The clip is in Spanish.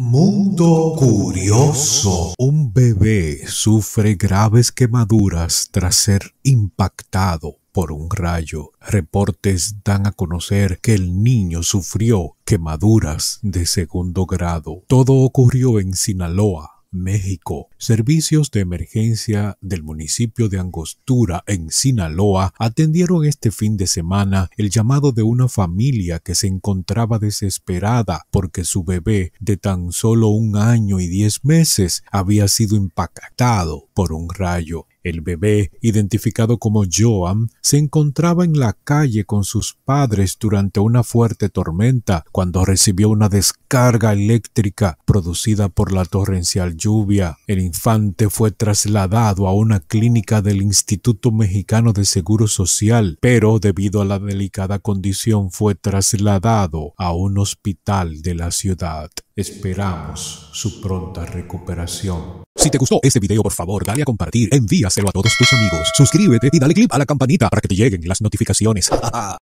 Mundo Curioso. Un bebé sufre graves quemaduras tras ser impactado por un rayo. Reportes dan a conocer que el niño sufrió quemaduras de segundo grado. Todo ocurrió en Sinaloa, México. Servicios de emergencia del municipio de Angostura, en Sinaloa, atendieron este fin de semana el llamado de una familia que se encontraba desesperada porque su bebé de tan solo un año y diez meses había sido impactado por un rayo. El bebé, identificado como Joam, se encontraba en la calle con sus padres durante una fuerte tormenta cuando recibió una descarga eléctrica producida por la torrencial lluvia. El infante fue trasladado a una clínica del Instituto Mexicano de Seguro Social, pero debido a la delicada condición fue trasladado a un hospital de la ciudad. Esperamos su pronta recuperación. Si te gustó este video, por favor, dale a compartir, envíaselo a todos tus amigos, suscríbete y dale click a la campanita para que te lleguen las notificaciones.